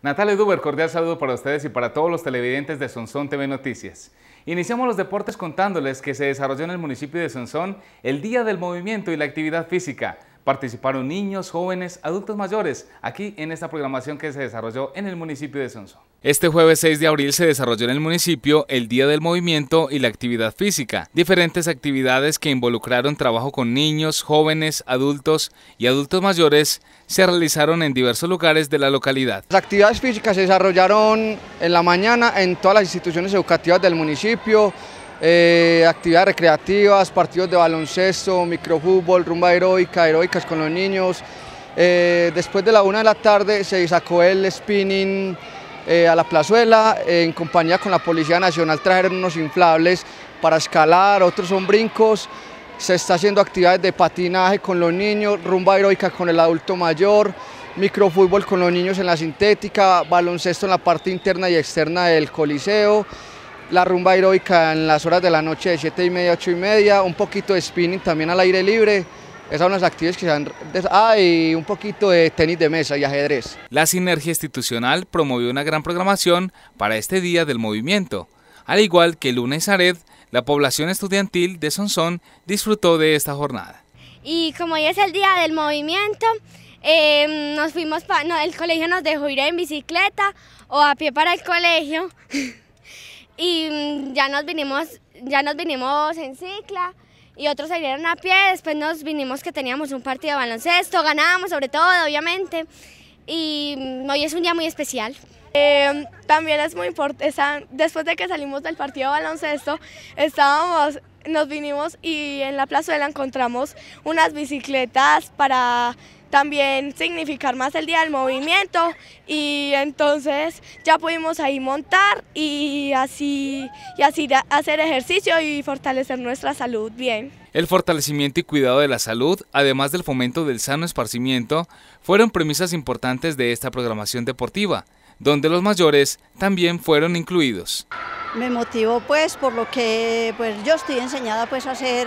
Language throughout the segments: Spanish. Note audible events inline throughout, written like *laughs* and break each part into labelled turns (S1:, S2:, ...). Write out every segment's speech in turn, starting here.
S1: Natalia Duber, cordial saludo para ustedes y para todos los televidentes de Sonsón TV Noticias. Iniciamos los deportes contándoles que se desarrolló en el municipio de Sonsón el Día del Movimiento y la Actividad Física. Participaron niños, jóvenes, adultos mayores aquí en esta programación que se desarrolló en el municipio de Sonsón. Este jueves 6 de abril se desarrolló en el municipio el Día del Movimiento y la Actividad Física, diferentes actividades que involucraron trabajo con niños, jóvenes, adultos y adultos mayores se realizaron en diversos lugares de la localidad. Las actividades
S2: físicas se desarrollaron en la mañana en todas las instituciones educativas del municipio, eh, actividades recreativas, partidos de baloncesto, microfútbol, rumba heroica, heroicas con los niños. Eh, después de la una de la tarde se sacó el spinning eh, a la plazuela, en compañía con la Policía Nacional trajeron unos inflables para escalar, otros son brincos, se está haciendo actividades de patinaje con los niños, rumba heroica con el adulto mayor, microfútbol con los niños en la sintética, baloncesto en la parte interna y externa del coliseo, la rumba heroica en las horas de la noche de 7 y media, 8 y media, un poquito de spinning también al aire libre, esas son las actividades que se han... Ah, y un poquito de tenis de mesa y ajedrez.
S1: La sinergia institucional promovió una gran programación para este Día del Movimiento. Al igual que el lunes red la población estudiantil de Sonsón disfrutó de esta jornada.
S3: Y como hoy es el Día del Movimiento, em, nos fuimos pa, no, el colegio nos dejó ir en bicicleta o a pie para el colegio *laughs* y ya nos ya nos vinimos en cicla y otros salieron a pie, después nos vinimos que teníamos un partido de baloncesto, ganábamos sobre todo, obviamente, y mm, hoy es un día muy
S4: especial. Eh, también es muy importante, después de que salimos del partido de baloncesto, estábamos, nos vinimos y en la plazuela encontramos unas bicicletas para también significar más el día del movimiento y entonces ya pudimos ahí montar y así, y así hacer ejercicio y fortalecer nuestra salud bien.
S1: El fortalecimiento y cuidado de la salud, además del fomento del sano esparcimiento, fueron premisas importantes de esta programación deportiva, donde los mayores también fueron incluidos.
S5: Me motivó pues por lo que pues, yo estoy enseñada pues a hacer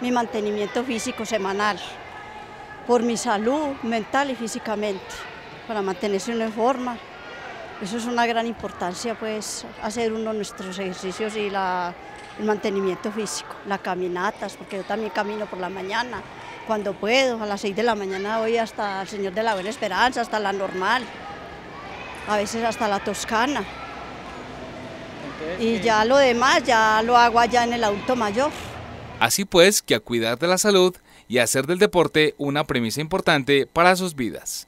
S5: mi mantenimiento físico semanal por mi salud mental y físicamente, para mantenerse en forma. Eso es una gran importancia, pues, hacer uno nuestros ejercicios y el mantenimiento físico, las caminatas, porque yo también camino por la mañana, cuando puedo, a las 6 de la mañana voy hasta el Señor de la Buena Esperanza, hasta la normal, a veces hasta la Toscana. Y ya lo demás ya lo hago allá en el adulto mayor.
S1: Así pues, que a cuidar de la salud y hacer del deporte una premisa importante para sus vidas.